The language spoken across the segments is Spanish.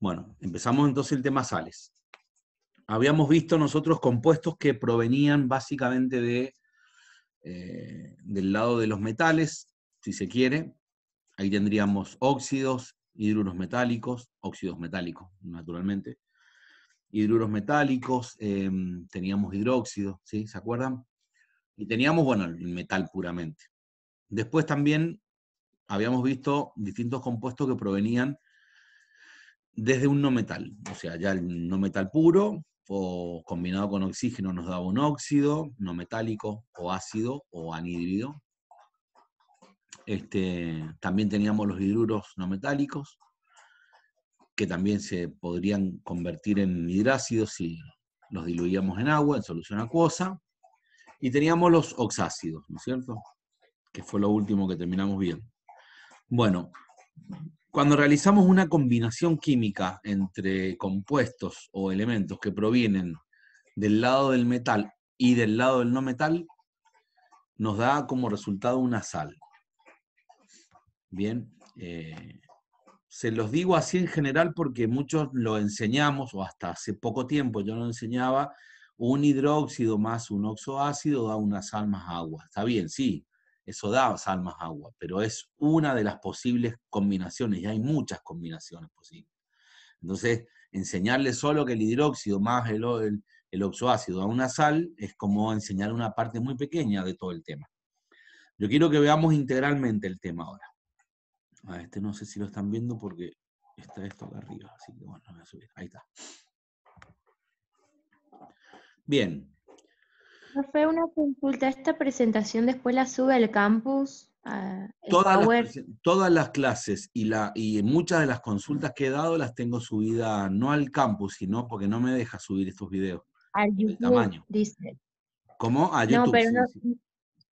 Bueno, empezamos entonces el tema sales. Habíamos visto nosotros compuestos que provenían básicamente de, eh, del lado de los metales, si se quiere. Ahí tendríamos óxidos, hidruros metálicos, óxidos metálicos, naturalmente. Hidruros metálicos, em, teníamos hidróxidos, ¿sí? ¿Se acuerdan? Y teníamos, bueno, el metal puramente. Después también habíamos visto distintos compuestos que provenían desde un no metal, o sea, ya el no metal puro o combinado con oxígeno nos daba un óxido no metálico o ácido o anhídrido. Este, también teníamos los hidruros no metálicos, que también se podrían convertir en hidrácidos si los diluíamos en agua, en solución acuosa. Y teníamos los oxácidos, ¿no es cierto? Que fue lo último que terminamos bien. Bueno, cuando realizamos una combinación química entre compuestos o elementos que provienen del lado del metal y del lado del no metal, nos da como resultado una sal. Bien, eh, se los digo así en general porque muchos lo enseñamos, o hasta hace poco tiempo yo lo enseñaba, un hidróxido más un oxoácido da una sal más agua. Está bien, sí, eso da sal más agua, pero es una de las posibles combinaciones, y hay muchas combinaciones posibles. Entonces, enseñarle solo que el hidróxido más el, el, oxoácido a una sal es como enseñar una parte muy pequeña de todo el tema. Yo quiero que veamos integralmente el tema ahora. A este no sé si lo están viendo porque está esto acá arriba, así que bueno, voy a subir. Ahí está. Bien, ¿Fue una consulta. ¿Esta presentación después la sube al campus? todas, las, clases y, la, y muchas de las consultas que he dado las tengo subidas no al campus, sino porque no me deja subir estos videos. Al YouTube, dice. ¿Cómo? A YouTube. No, pero no,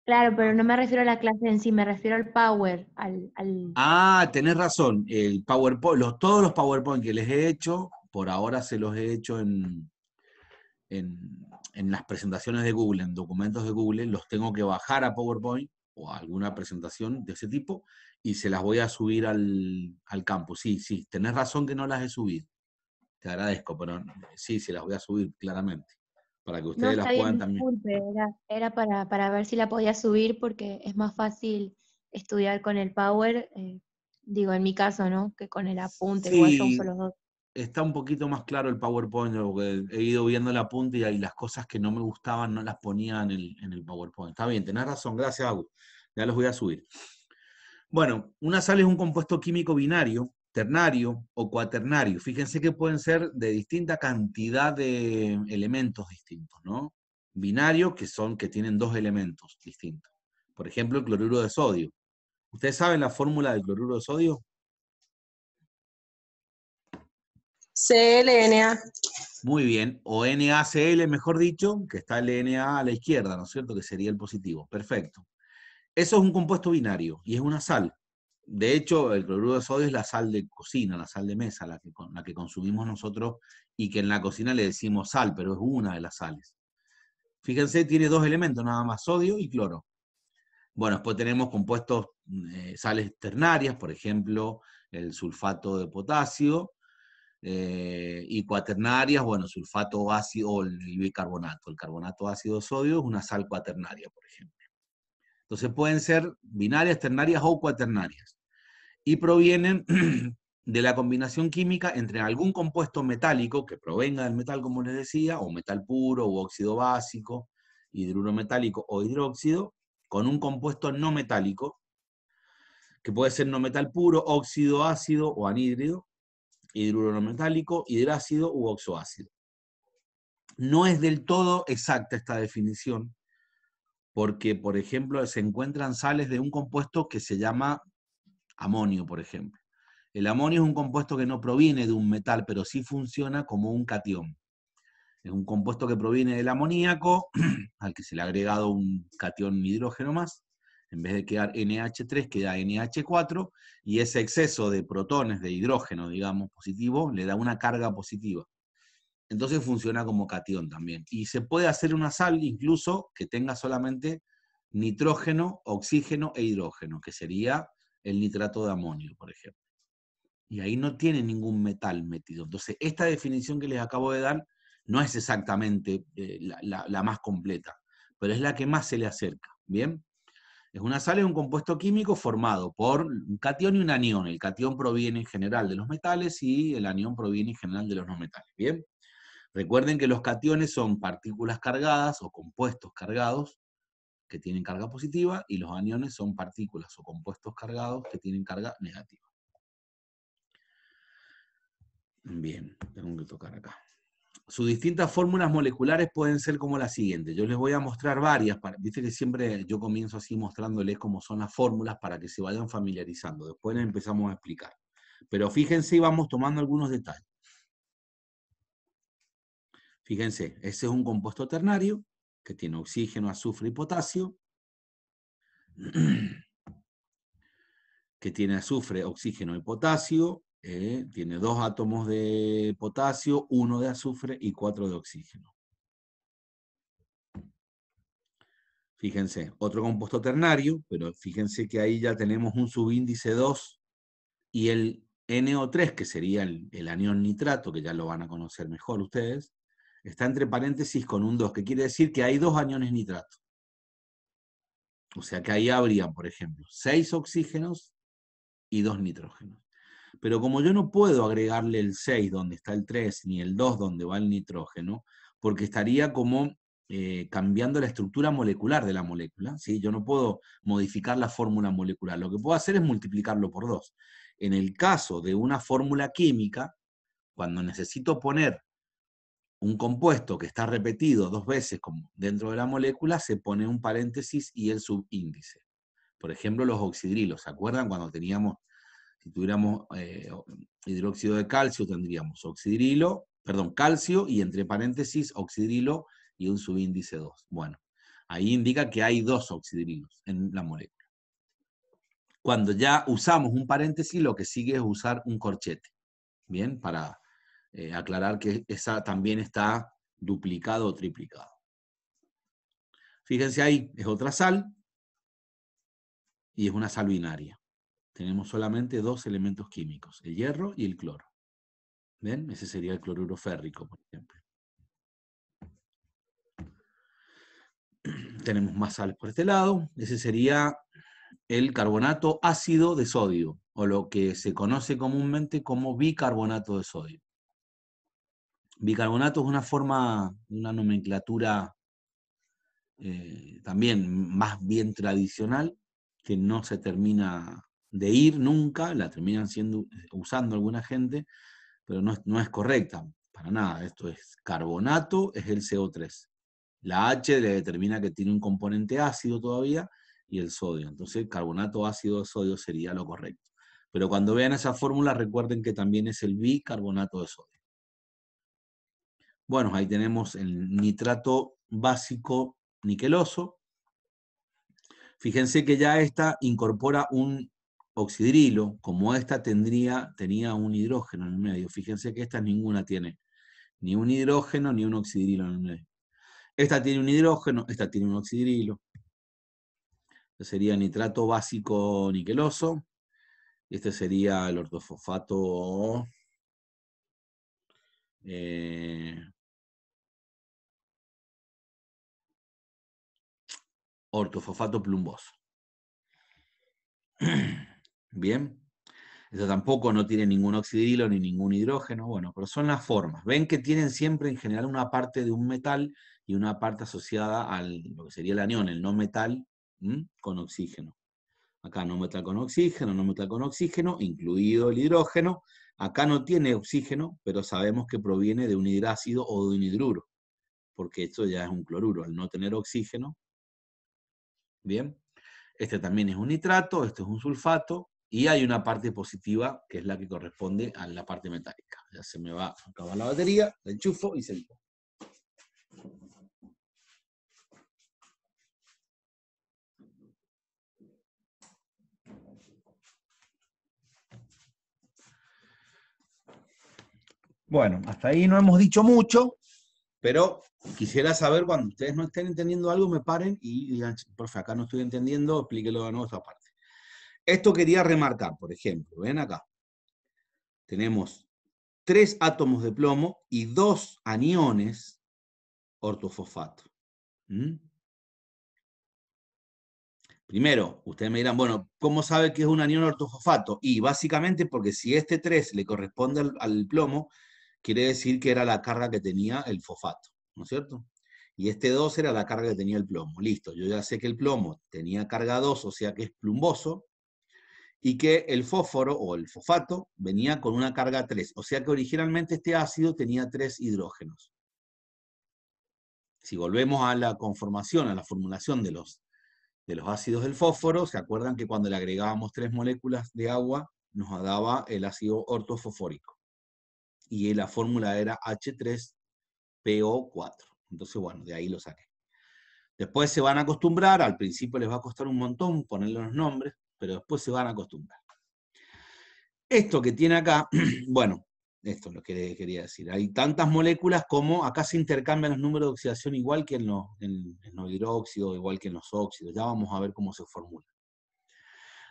Claro, pero no me refiero a la clase en sí, me refiero al Power. Al, al... Ah, tenés razón. El PowerPoint, todos los PowerPoint que les he hecho, por ahora se los he hecho en, en, en las presentaciones de Google, en documentos de Google, los tengo que bajar a PowerPoint o a alguna presentación de ese tipo y se las voy a subir al, al campus. Sí, sí, tenés razón que no las he subido. Te agradezco, pero sí, se las voy a subir claramente. Para que ustedes las puedan también. Era, para, ver si la podía subir porque es más fácil estudiar con el Power, eh, digo en mi caso, ¿no? Que con el apunte, igual son los dos está un poquito más claro el PowerPoint, porque he ido viendo la punta y, las cosas que no me gustaban no las ponía en el, PowerPoint. Está bien, tenés razón, gracias, Agus. Ya los voy a subir. Bueno, una sal es un compuesto químico binario, ternario o cuaternario. Fíjense que pueden ser de distinta cantidad de elementos distintos, ¿no? Binario, que son, que tienen dos elementos distintos. Por ejemplo, el cloruro de sodio. ¿Ustedes saben la fórmula del cloruro de sodio? CLNA. Muy bien, o NaCl, mejor dicho, que está el Na a la izquierda, ¿no es cierto? Que sería el positivo. Perfecto. Eso es un compuesto binario y es una sal. De hecho, el cloruro de sodio es la sal de cocina, la sal de mesa, la que, la que consumimos nosotros y que en la cocina le decimos sal, pero es una de las sales. Fíjense, tiene dos elementos, nada más sodio y cloro. Bueno, después tenemos compuestos, eh, sales ternarias, por ejemplo, el sulfato de potasio, eh, y cuaternarias, bueno, sulfato ácido o el bicarbonato. El carbonato ácido sodio es una sal cuaternaria, por ejemplo. Entonces pueden ser binarias, ternarias o cuaternarias. Y provienen de la combinación química entre algún compuesto metálico que provenga del metal, como les decía, o metal puro, o óxido básico, hidruro metálico o hidróxido, con un compuesto no metálico, que puede ser no metal puro, óxido ácido o anhídrido, hidruro metálico, hidrácido u oxoácido. No es del todo exacta esta definición, porque, por ejemplo, se encuentran sales de un compuesto que se llama amonio, por ejemplo. El amonio es un compuesto que no proviene de un metal, pero sí funciona como un catión. Es un compuesto que proviene del amoníaco, al que se le ha agregado un catión hidrógeno más, en vez de quedar NH3, queda NH4, y ese exceso de protones de hidrógeno, digamos, positivo, le da una carga positiva. Entonces funciona como cation también. Y se puede hacer una sal incluso que tenga solamente nitrógeno, oxígeno e hidrógeno, que sería el nitrato de amonio, por ejemplo. Y ahí no tiene ningún metal metido. Entonces, esta definición que les acabo de dar no es exactamente eh, la, la más completa, pero es la que más se le acerca. ¿Bien? una sal es un compuesto químico formado por un catión y un anión. El cation proviene en general de los metales y el anión proviene en general de los no metales. Bien, recuerden que los cationes son partículas cargadas o compuestos cargados que tienen carga positiva y los aniones son partículas o compuestos cargados que tienen carga negativa. Bien, tengo que tocar acá sus distintas fórmulas moleculares pueden ser como las siguientes. Yo les voy a mostrar varias. Para, Viste que siempre yo comienzo así mostrándoles cómo son las fórmulas para que se vayan familiarizando. Después les empezamos a explicar. Pero fíjense y vamos tomando algunos detalles. Fíjense, ese es un compuesto ternario que tiene oxígeno, azufre y potasio, que tiene azufre, oxígeno y potasio, eh, tiene dos átomos de potasio, uno de azufre y cuatro de oxígeno. Fíjense, otro compuesto ternario, pero fíjense que ahí ya tenemos un subíndice 2 y el NO3, que sería el, anión nitrato, que ya lo van a conocer mejor ustedes, está entre paréntesis con un 2, que quiere decir que hay dos aniones nitrato. O sea que ahí habrían, por ejemplo, seis oxígenos y dos nitrógenos. Pero como yo no puedo agregarle el 6 donde está el 3, ni el 2 donde va el nitrógeno, porque estaría como eh, cambiando la estructura molecular de la molécula, ¿sí? yo no puedo modificar la fórmula molecular, lo que puedo hacer es multiplicarlo por 2. En el caso de una fórmula química, cuando necesito poner un compuesto que está repetido dos veces dentro de la molécula, se pone un paréntesis y el subíndice. Por ejemplo, los oxidrilos, ¿se acuerdan cuando teníamos si tuviéramos eh, hidróxido de calcio, tendríamos oxidrilo, perdón, calcio y entre paréntesis oxidrilo y un subíndice 2. Bueno, ahí indica que hay dos oxidrilos en la molécula. Cuando ya usamos un paréntesis, lo que sigue es usar un corchete, ¿bien? Para eh, aclarar que esa también está duplicado o triplicado. Fíjense ahí, es otra sal y es una sal binaria tenemos solamente dos elementos químicos, el hierro y el cloro. ¿Ven? Ese sería el cloruro férrico, por ejemplo. Tenemos más sales por este lado. Ese sería el carbonato ácido de sodio, o lo que se conoce comúnmente como bicarbonato de sodio. Bicarbonato es una forma, una nomenclatura eh, también más bien tradicional, que no se termina de ir nunca, la terminan siendo, eh, usando alguna gente, pero no es, correcta para nada. Esto es carbonato, es el CO3. La H le determina que tiene un componente ácido todavía y el sodio. Entonces, carbonato ácido sodio sería lo correcto. Pero cuando vean esa fórmula, recuerden que también es el bicarbonato de sodio. Bueno, ahí tenemos el nitrato básico niqueloso. Fíjense que ya esta incorpora un oxidrilo, como esta tendría, tenía un hidrógeno en el medio. Fíjense que esta ninguna tiene ni un hidrógeno ni un oxidrilo en el medio. Esta tiene un hidrógeno, esta tiene un oxidrilo. Este sería nitrato básico niqueloso. este sería el ortofosfato eh, ortofosfato plumboso. Bien, eso tampoco no tiene ningún oxidilo ni ningún hidrógeno, bueno, pero son las formas. Ven que tienen siempre en general una parte de un metal y una parte asociada al lo que sería el anión, el no metal con oxígeno. Acá no metal con oxígeno, no metal con oxígeno, incluido el hidrógeno. Acá no tiene oxígeno, pero sabemos que proviene de un hidrácido o de un hidruro, porque esto ya es un cloruro, al no tener oxígeno. Bien, este también es un nitrato, este es un sulfato, y hay una parte positiva que es la que corresponde a la parte metálica. Ya se me va a acabar la batería, la enchufo y se seguimos. Bueno, hasta ahí no hemos dicho mucho, pero quisiera saber cuando ustedes no estén entendiendo algo, me paren y digan, profe, acá no estoy entendiendo, explíquelo de nuevo esta parte. Esto quería remarcar, por ejemplo, ven acá. Tenemos tres átomos de plomo y dos aniones ortofosfato. Primero, ustedes me dirán, bueno, ¿cómo sabe que es un anión ortofosfato? Y básicamente porque si este 3 le corresponde al, al, plomo, quiere decir que era la carga que tenía el fosfato, ¿no es cierto? Y este 2 era la carga que tenía el plomo. Listo, yo ya sé que el plomo tenía carga 2, o sea que es plumboso, y que el fósforo o el fosfato venía con una carga 3, o sea que originalmente este ácido tenía 3 hidrógenos. Si volvemos a la conformación, a la formulación de los, de los ácidos del fósforo, se acuerdan que cuando le agregábamos 3 moléculas de agua nos daba el ácido ortofosfórico. Y la fórmula era H3PO4. Entonces, bueno, de ahí lo saqué. Después se van a acostumbrar, al principio les va a costar un montón ponerle los nombres, pero después se van a acostumbrar. Esto que tiene acá, bueno, esto es lo que quería decir. Hay tantas moléculas como acá se intercambian los números de oxidación igual que en los, hidróxidos, igual que en los óxidos. Ya vamos a ver cómo se formula.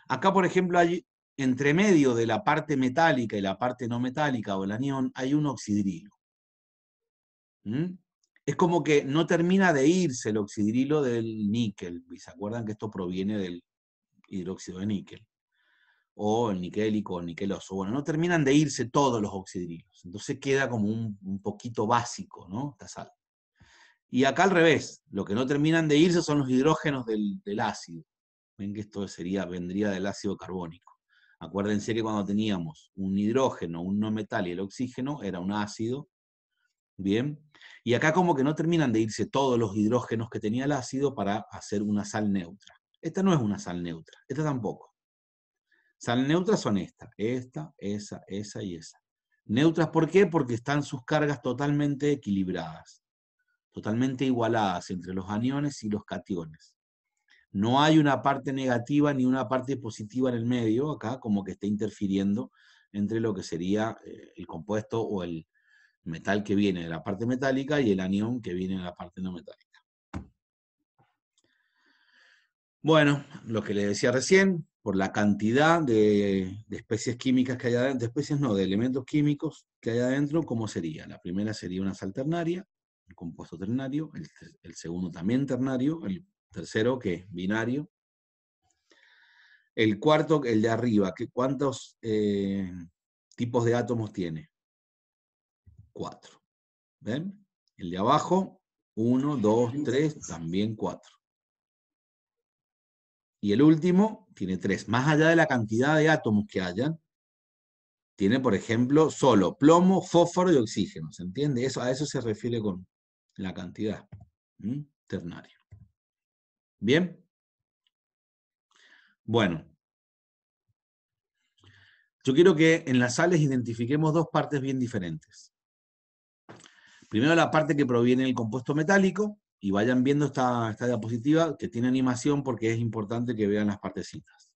Acá, por ejemplo, hay entre medio de la parte metálica y la parte no metálica o el anión, hay un oxidrilo. ¿Mm? Es como que no termina de irse el oxidrilo del níquel. ¿Se acuerdan que esto proviene del, hidróxido de níquel, o el niquélico o el niqueloso. Bueno, no terminan de irse todos los oxidrilos, entonces queda como un, poquito básico, ¿no? Esta sal. Y acá al revés, lo que no terminan de irse son los hidrógenos del, ácido. Ven que esto sería, vendría del ácido carbónico. Acuérdense que cuando teníamos un hidrógeno, un no metal y el oxígeno, era un ácido. Bien. Y acá como que no terminan de irse todos los hidrógenos que tenía el ácido para hacer una sal neutra. Esta no es una sal neutra, esta tampoco. Sal neutras son esta, esta, esa, esa y esa. Neutras, ¿por qué? Porque están sus cargas totalmente equilibradas, totalmente igualadas entre los aniones y los cationes. No hay una parte negativa ni una parte positiva en el medio, acá como que esté interfiriendo entre lo que sería eh, el compuesto o el metal que viene de la parte metálica y el anión que viene de la parte no metálica. Bueno, lo que le decía recién, por la cantidad de, especies químicas que hay adentro, de especies no, de elementos químicos que hay adentro, ¿cómo sería? La primera sería una sal ternaria, un compuesto ternario, el, segundo también ternario, el tercero que es binario, el cuarto, el de arriba, que ¿cuántos eh, tipos de átomos tiene? Cuatro. ¿Ven? El de abajo, uno, dos, tres, también cuatro. Y el último tiene tres. Más allá de la cantidad de átomos que hayan, tiene, por ejemplo, solo plomo, fósforo y oxígeno. ¿Se entiende? Eso, a eso se refiere con la cantidad. Ternaria. Ternario. ¿Bien? Bueno. Yo quiero que en las sales identifiquemos dos partes bien diferentes. Primero la parte que proviene del compuesto metálico, y vayan viendo esta, diapositiva que tiene animación porque es importante que vean las partecitas.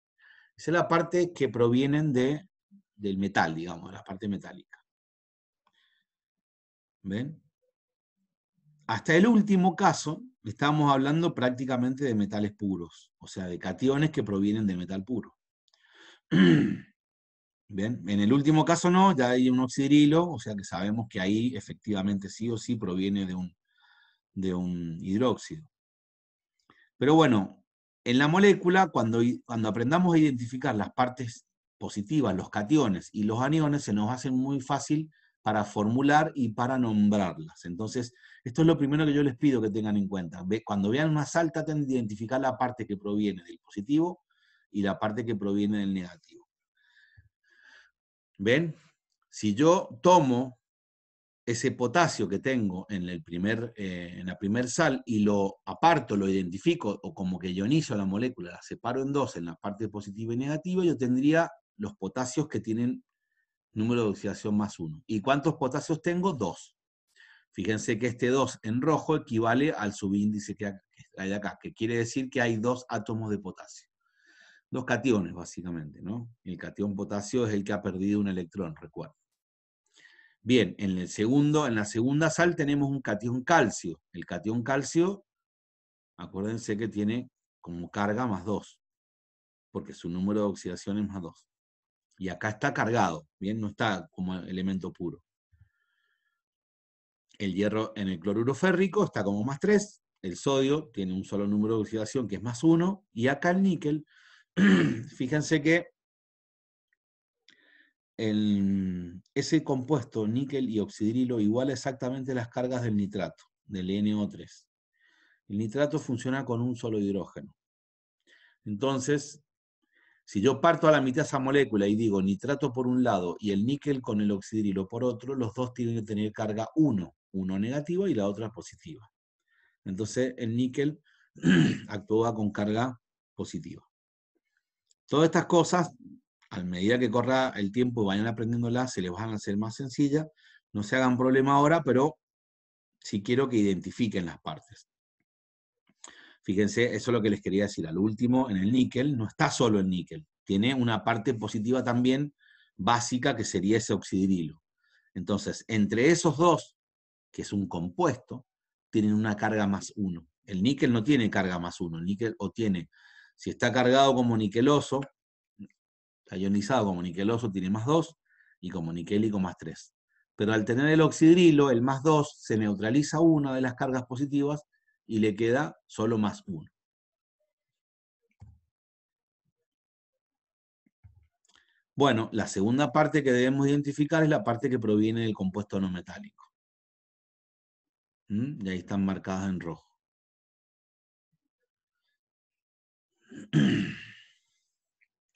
Esa es la parte que provienen de, del metal, digamos, de la parte metálica. ¿Ven? Hasta el último caso, estamos hablando prácticamente de metales puros, o sea, de cationes que provienen de metal puro. ¿Ven? en el último caso no, ya hay un oxidrilo, o sea que sabemos que ahí efectivamente sí o sí proviene de un, de un hidróxido. Pero bueno, en la molécula, cuando, cuando aprendamos a identificar las partes positivas, los cationes y los aniones, se nos hace muy fácil para formular y para nombrarlas. Entonces, esto es lo primero que yo les pido que tengan en cuenta. Cuando vean más alta, tienen que identificar la parte que proviene del positivo y la parte que proviene del negativo. ¿Ven? Si yo tomo ese potasio que tengo en, el primer, eh, en la primer sal y lo aparto, lo identifico o como que ionizo la molécula, la separo en dos en la parte positiva y negativa, yo tendría los potasios que tienen número de oxidación más uno. ¿Y cuántos potasios tengo? Dos. Fíjense que este 2 en rojo equivale al subíndice que hay acá, que quiere decir que hay dos átomos de potasio. Dos cationes, básicamente, ¿no? El cation potasio es el que ha perdido un electrón, recuerden. Bien, en, el segundo, en la segunda sal tenemos un cation calcio. El cation calcio, acuérdense que tiene como carga más 2, porque su número de oxidación es más 2. Y acá está cargado, bien, no está como elemento puro. El hierro en el cloruro férrico está como más 3, el sodio tiene un solo número de oxidación que es más 1, y acá el níquel, fíjense que ese compuesto níquel y oxidrilo iguala exactamente las cargas del nitrato, del NO3. El nitrato funciona con un solo hidrógeno. Entonces, si yo parto a la mitad esa molécula y digo nitrato por un lado y el níquel con el oxidrilo por otro, los dos tienen que tener carga 1, uno negativa y la otra positiva. Entonces el níquel actúa con carga positiva. Todas estas cosas a medida que corra el tiempo y vayan aprendiéndola, se les van a hacer más sencilla. No se hagan problema ahora, pero sí quiero que identifiquen las partes. Fíjense, eso es lo que les quería decir. Al último, en el níquel, no está solo el níquel. Tiene una parte positiva también básica que sería ese oxidrilo. Entonces, entre esos dos, que es un compuesto, tienen una carga más uno. El níquel no tiene carga más uno. El níquel o tiene, si está cargado como níqueloso ionizado como niqueloso tiene más 2 y como niquélico más 3. Pero al tener el oxidrilo, el más 2 se neutraliza una de las cargas positivas y le queda solo más 1. Bueno, la segunda parte que debemos identificar es la parte que proviene del compuesto no metálico. ¿Mm? Y ahí están marcadas en rojo.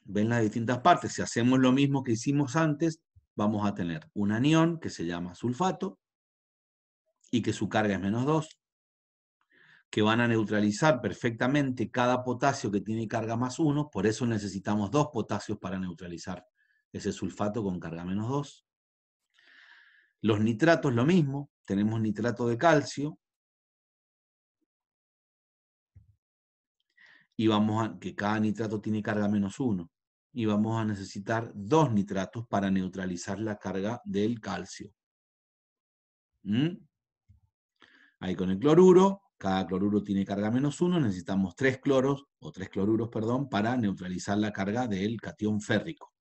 ven las distintas partes. Si hacemos lo mismo que hicimos antes, vamos a tener un anión que se llama sulfato y que su carga es menos 2, que van a neutralizar perfectamente cada potasio que tiene carga más 1, por eso necesitamos dos potasios para neutralizar ese sulfato con carga menos 2. Los nitratos lo mismo, tenemos nitrato de calcio, y vamos a que cada nitrato tiene carga menos 1 y vamos a necesitar dos nitratos para neutralizar la carga del calcio. ¿Mm? Ahí con el cloruro, cada cloruro tiene carga menos uno, necesitamos tres cloros, o tres cloruros, perdón, para neutralizar la carga del catión férrico.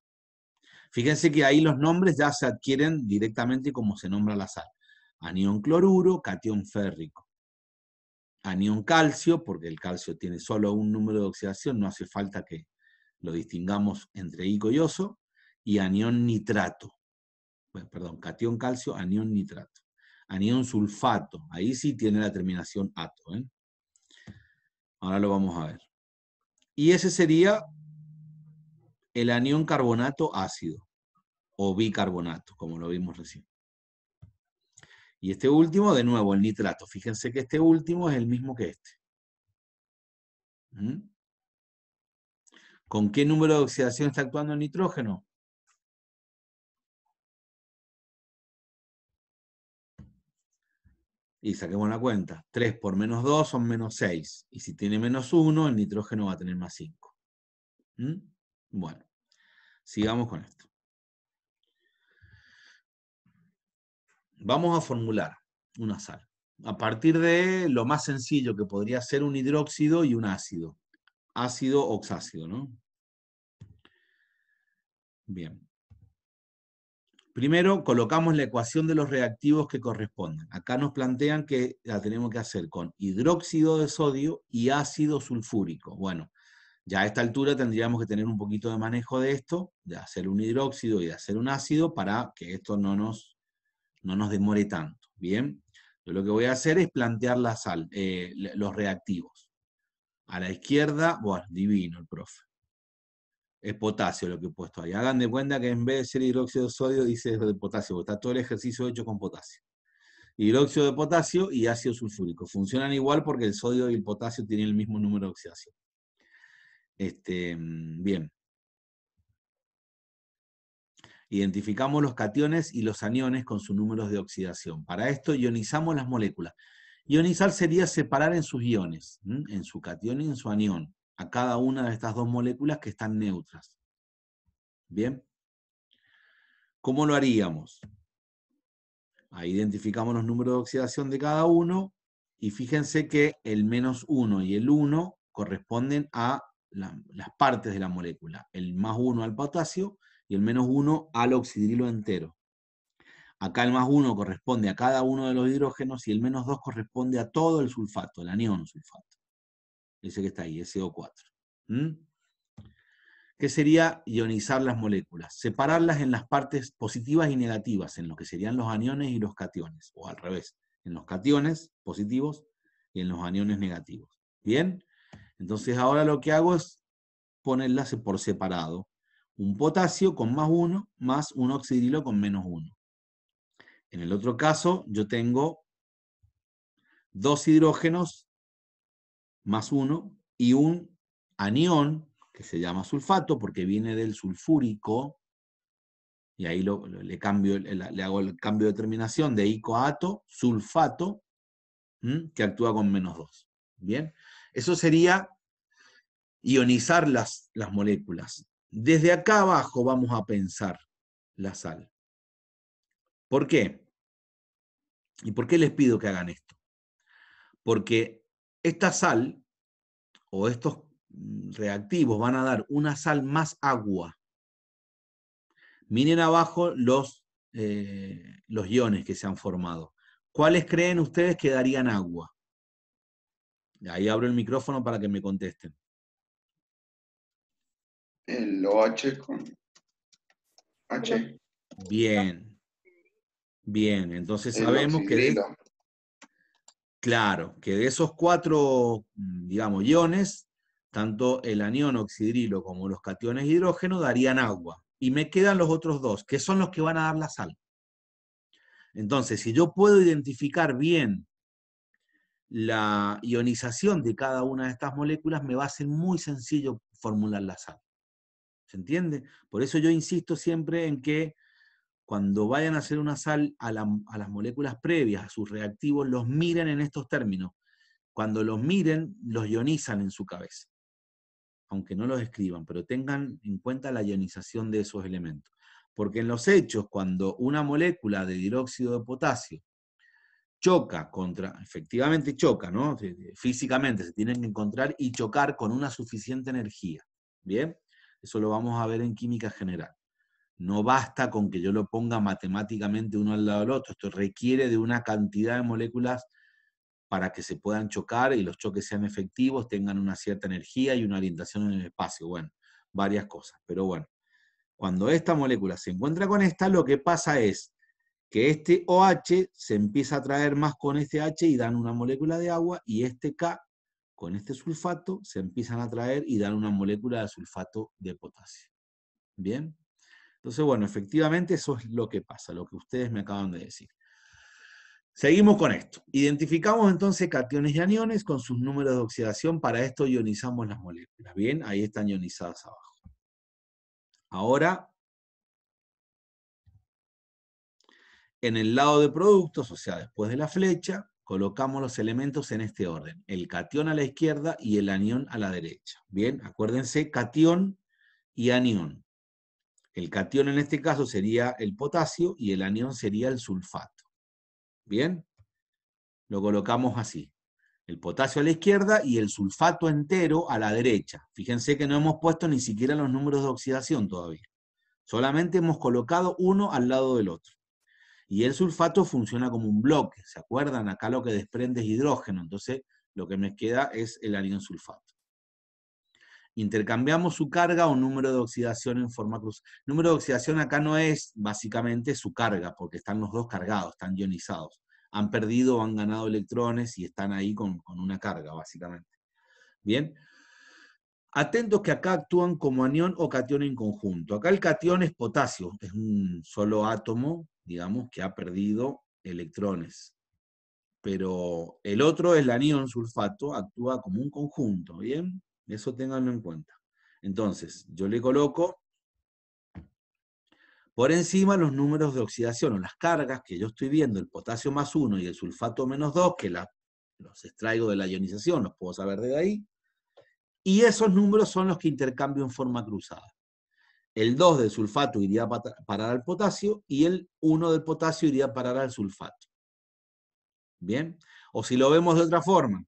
Fíjense que ahí los nombres ya se adquieren directamente como se nombra la sal. Anión cloruro, catión férrico. Anión calcio, porque el calcio tiene solo un número de oxidación, no hace falta que, lo distingamos entre ico y y anión nitrato. Bueno, perdón, cation calcio, anión nitrato. Anión sulfato, ahí sí tiene la terminación ato. ¿eh? Ahora lo vamos a ver. Y ese sería el anión carbonato ácido, o bicarbonato, como lo vimos recién. Y este último, de nuevo, el nitrato. Fíjense que este último es el mismo que este. ¿Mm? ¿Con qué número de oxidación está actuando el nitrógeno? Y saquemos la cuenta. 3 por menos 2 son menos 6. Y si tiene menos 1, el nitrógeno va a tener más 5. ¿Mm? Bueno, sigamos con esto. Vamos a formular una sal. A partir de lo más sencillo que podría ser un hidróxido y un ácido ácido oxácido, ¿no? Bien. Primero colocamos la ecuación de los reactivos que corresponden. Acá nos plantean que la tenemos que hacer con hidróxido de sodio y ácido sulfúrico. Bueno, ya a esta altura tendríamos que tener un poquito de manejo de esto, de hacer un hidróxido y de hacer un ácido para que esto no nos, no nos demore tanto. Bien, lo que voy a hacer es plantear la sal, eh, los reactivos. A la izquierda, bueno, divino el profe. Es potasio lo que he puesto ahí. Hagan de cuenta que en vez de ser hidróxido de sodio, dice de potasio, porque está todo el ejercicio hecho con potasio. Hidróxido de potasio y ácido sulfúrico. Funcionan igual porque el sodio y el potasio tienen el mismo número de oxidación. Este, bien. Identificamos los cationes y los aniones con sus números de oxidación. Para esto ionizamos las moléculas. Ionizar sería separar en sus iones, en su catión y en su anión, a cada una de estas dos moléculas que están neutras. ¿Bien? ¿Cómo lo haríamos? Ahí identificamos los números de oxidación de cada uno y fíjense que el menos 1 y el 1 corresponden a las partes de la molécula. El más 1 al potasio y el menos 1 al oxidrilo entero. Acá el más 1 corresponde a cada uno de los hidrógenos y el menos 2 corresponde a todo el sulfato, el anión sulfato. Ese que está ahí, so 4 ¿Qué sería ionizar las moléculas? Separarlas en las partes positivas y negativas, en lo que serían los aniones y los cationes, o al revés, en los cationes positivos y en los aniones negativos. ¿Bien? Entonces ahora lo que hago es ponerlas por separado. Un potasio con más 1 más un oxidilo con menos 1. En el otro caso, yo tengo dos hidrógenos más uno y un anión que se llama sulfato porque viene del sulfúrico, y ahí le, cambio, le, hago el cambio de terminación de icoato, sulfato, que actúa con menos dos. ¿Bien? Eso sería ionizar las, las moléculas. Desde acá abajo vamos a pensar la sal. ¿Por qué? ¿Y por qué les pido que hagan esto? Porque esta sal o estos mm, reactivos van a dar una sal más agua. Miren abajo los, eh, los iones que se han formado. ¿Cuáles creen ustedes que darían agua? Ahí abro el micrófono para que me contesten. El OH con H. Bien, Bien, entonces sabemos que... De, claro, que de esos cuatro, mm, digamos, iones, tanto el anión oxidrilo como los cationes hidrógeno darían agua. Y me quedan los otros dos, que son los que van a dar la sal. Entonces, si yo puedo identificar bien la ionización de cada una de estas moléculas, me va a ser muy sencillo formular la sal. ¿Se entiende? Por eso yo insisto siempre en que cuando vayan a hacer una sal a, las moléculas previas, a sus reactivos, los miren en estos términos. Cuando los miren, los ionizan en su cabeza. Aunque no los escriban, pero tengan en cuenta la ionización de esos elementos. Porque en los hechos, cuando una molécula de dióxido de potasio choca contra, efectivamente choca, ¿no? Físicamente se tienen que encontrar y chocar con una suficiente energía. ¿Bien? Eso lo vamos a ver en química general. No basta con que yo lo ponga matemáticamente uno al lado del otro, esto requiere de una cantidad de moléculas para que se puedan chocar y los choques sean efectivos, tengan una cierta energía y una orientación en el espacio. Bueno, varias cosas. Pero bueno, cuando esta molécula se encuentra con esta, lo que pasa es que este OH se empieza a traer más con este H y dan una molécula de agua, y este K con este sulfato se empiezan a traer y dan una molécula de sulfato de potasio. ¿Bien? Entonces, bueno, efectivamente eso es lo que pasa, lo que ustedes me acaban de decir. Seguimos con esto. Identificamos entonces cationes y aniones con sus números de oxidación. Para esto ionizamos las moléculas. Bien, ahí están ionizadas abajo. Ahora, en el lado de productos, o sea, después de la flecha, colocamos los elementos en este orden. El cation a la izquierda y el anión a la derecha. Bien, acuérdense, cation y anión. El cation en este caso sería el potasio y el anión sería el sulfato. ¿Bien? Lo colocamos así. El potasio a la izquierda y el sulfato entero a la derecha. Fíjense que no hemos puesto ni siquiera los números de oxidación todavía. Solamente hemos colocado uno al lado del otro. Y el sulfato funciona como un bloque. ¿Se acuerdan? Acá lo que desprende es hidrógeno. Entonces lo que me queda es el anión sulfato intercambiamos su carga o número de oxidación en forma cruz. Número de oxidación acá no es básicamente su carga, porque están los dos cargados, están ionizados. Han perdido o han ganado electrones y están ahí con, una carga, básicamente. Bien. Atentos que acá actúan como anión o cation en conjunto. Acá el cation es potasio, es un solo átomo, digamos, que ha perdido electrones. Pero el otro, es el anión sulfato, actúa como un conjunto, ¿bien? Eso tenganlo en cuenta. Entonces, yo le coloco por encima los números de oxidación o las cargas que yo estoy viendo, el potasio más 1 y el sulfato menos 2, que los extraigo de la ionización, los puedo saber de ahí. Y esos números son los que intercambio en forma cruzada. El 2 del sulfato iría a parar al potasio y el 1 del potasio iría a parar al sulfato. ¿Bien? O si lo vemos de otra forma,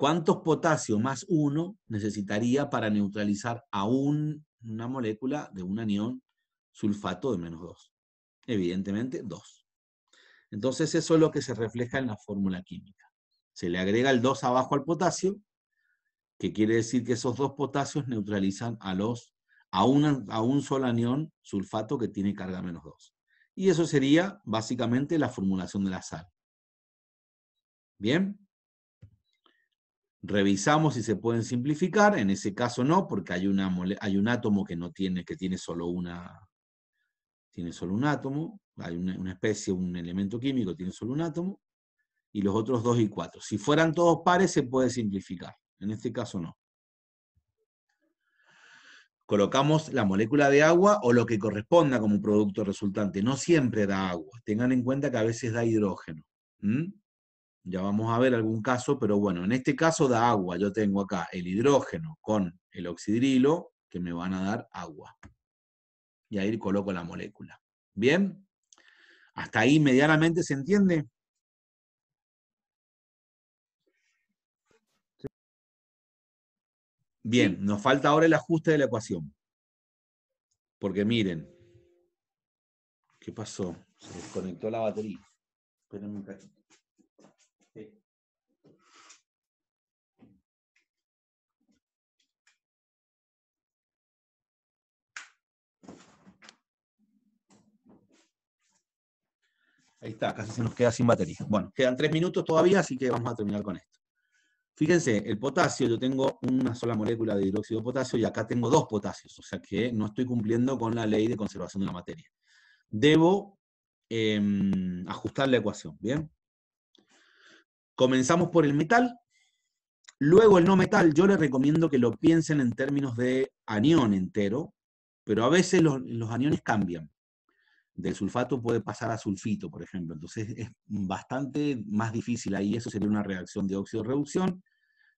¿Cuántos potasio más uno necesitaría para neutralizar a una molécula de un anión sulfato de menos 2? Evidentemente, 2. Entonces eso es lo que se refleja en la fórmula química. Se le agrega el 2 abajo al potasio, que quiere decir que esos dos potasios neutralizan a, a un solo anión sulfato que tiene carga menos 2. Y eso sería básicamente la formulación de la sal. ¿Bien? revisamos si se pueden simplificar, en ese caso no, porque hay, un átomo que no tiene, que tiene solo una, tiene un átomo, hay una, especie, un elemento químico, tiene solo un átomo, y los otros dos y cuatro. Si fueran todos pares se puede simplificar, en este caso no. Colocamos la molécula de agua o lo que corresponda como producto resultante. No siempre da agua. Tengan en cuenta que a veces da hidrógeno ya vamos a ver algún caso, pero bueno, en este caso da agua. Yo tengo acá el hidrógeno con el oxidrilo que me van a dar agua. Y ahí coloco la molécula. ¿Bien? ¿Hasta ahí medianamente se entiende? Bien, nos falta ahora el ajuste de la ecuación. Porque miren, ¿qué pasó? Se desconectó la batería. Espérenme un Ahí está, casi se nos queda sin batería. Bueno, quedan tres minutos todavía, así que vamos a terminar con esto. Fíjense, el potasio, yo tengo una sola molécula de hidróxido de potasio y acá tengo dos potasios, o sea que no estoy cumpliendo con la ley de conservación de la materia. Debo em, ajustar la ecuación, ¿bien? Comenzamos por el metal, luego el no metal, yo les recomiendo que lo piensen en términos de anión entero, pero a veces los aniones cambian del sulfato puede pasar a sulfito, por ejemplo. Entonces es bastante más difícil ahí. Eso sería una reacción de óxido-reducción,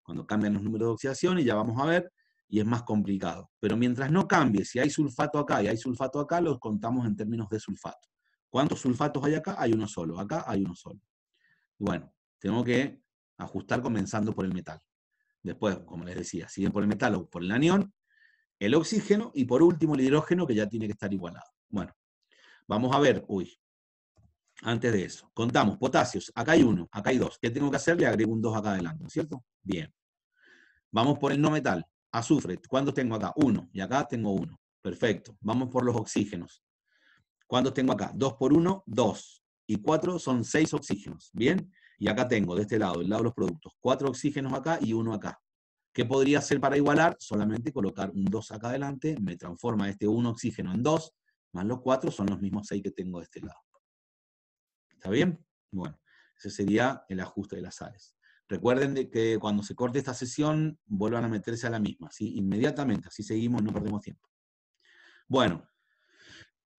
cuando cambian los números de oxidación, y ya vamos a ver, y es más complicado. Pero mientras no cambie, si hay sulfato acá y hay sulfato acá, los contamos en términos de sulfato. ¿Cuántos sulfatos hay acá? Hay uno solo. Acá hay uno solo. bueno, tengo que ajustar comenzando por el metal. Después, como les decía, siguen por el metal o por el anión, el oxígeno y por último el hidrógeno que ya tiene que estar igualado. Bueno, Vamos a ver, uy, antes de eso, contamos potasios, acá hay uno, acá hay dos. ¿Qué tengo que hacer? Le agrego un dos acá adelante, cierto? Bien. Vamos por el no metal, azufre, ¿cuántos tengo acá? Uno, y acá tengo uno, perfecto. Vamos por los oxígenos. ¿Cuántos tengo acá? Dos por uno, dos. Y cuatro son seis oxígenos, ¿bien? Y acá tengo, de este lado, el lado de los productos, cuatro oxígenos acá y uno acá. ¿Qué podría hacer para igualar? Solamente colocar un 2 acá adelante, me transforma este uno oxígeno en dos más los 4 son los mismos 6 que tengo de este lado. ¿Está bien? Bueno, ese sería el ajuste de las sales. Recuerden de que cuando se corte esta sesión, vuelvan a meterse a la misma, ¿sí? Inmediatamente, así seguimos, no perdemos tiempo. Bueno,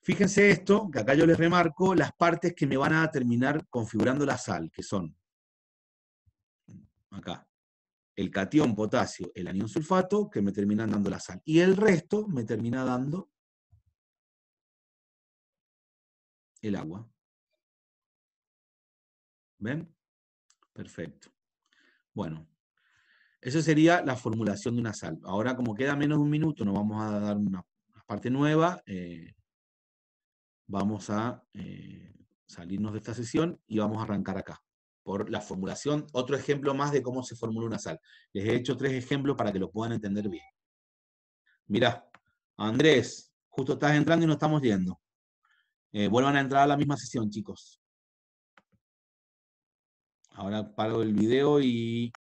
fíjense esto, que acá yo les remarco las partes que me van a terminar configurando la sal, que son, acá, el catión potasio, el anión sulfato, que me terminan dando la sal. Y el resto me termina dando el agua. ¿Ven? Perfecto. Bueno, esa sería la formulación de una sal. Ahora, como queda menos de un minuto, nos vamos a dar una, parte nueva. Eh, vamos a eh, salirnos de esta sesión y vamos a arrancar acá. Por la formulación, otro ejemplo más de cómo se formula una sal. Les he hecho tres ejemplos para que lo puedan entender bien. Mirá, Andrés, justo estás entrando y no estamos yendo. Eh, vuelvan a entrar a la misma sesión, chicos. Ahora paro el video y